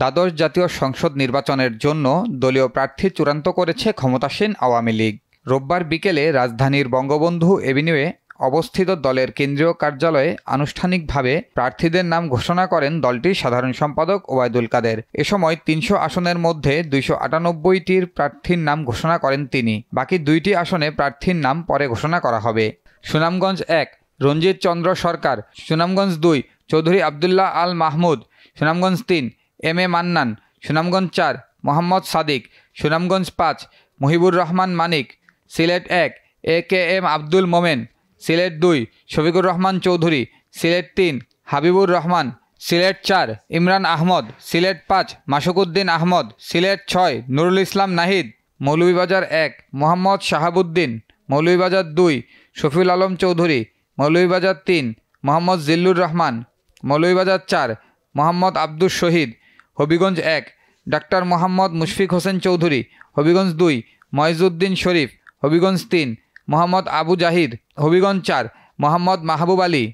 দ্বাদশ জাতীয় সংসদ নির্বাচনের জন্য দলীয় প্রার্থী চূড়ান্ত করেছে ক্ষমতাসীন আওয়ামী লীগ রোববার বিকেলে রাজধানীর বঙ্গবন্ধু এভিনিউয়ে অবস্থিত দলের কেন্দ্রীয় কার্যালয়ে আনুষ্ঠানিকভাবে প্রার্থীদের নাম ঘোষণা করেন দলটির সাধারণ সম্পাদক ওবায়দুল কাদের এ সময় তিনশো আসনের মধ্যে দুইশো আটানব্বইটির প্রার্থীর নাম ঘোষণা করেন তিনি বাকি দুইটি আসনে প্রার্থীর নাম পরে ঘোষণা করা হবে সুনামগঞ্জ এক রঞ্জিত চন্দ্র সরকার সুনামগঞ্জ দুই চৌধুরী আবদুল্লাহ আল মাহমুদ সুনামগঞ্জ তিন এম এ মান্নান সুনামগঞ্জ চার মোহাম্মদ সাদিক সুনামগঞ্জ পাঁচ মহিবুর রহমান মানিক সিলেট এক A K M Abdul Momen Sylhet দুই শফিকুর রহমান চৌধুরী সিলেট তিন হাবিবুর রহমান সিলেট চার ইমরান আহমদ সিলেট পাঁচ মাসুকুদ্দিন আহমদ সিলেট ছয় নুরুল ইসলাম নাহিদ মৌলভীবাজার এক মোহাম্মদ শাহাবুদ্দিন মৌলভীবাজার দুই শফিউল আলম চৌধুরী মৌলভীবাজার তিন মোহাম্মদ জিল্লুর রহমান মৌলভীবাজার চার মোহাম্মদ আব্দুল শহীদ হবিগঞ্জ এক ডাক্তার মোহাম্মদ মুশফিক হোসেন চৌধুরী হবিগঞ্জ দুই ময়জুদ্দিন শরীফ হবিগঞ্জ তিন মোহাম্মদ আবু জাহিদ হবিগঞ্জ চার মোহাম্মদ মাহবুব আলী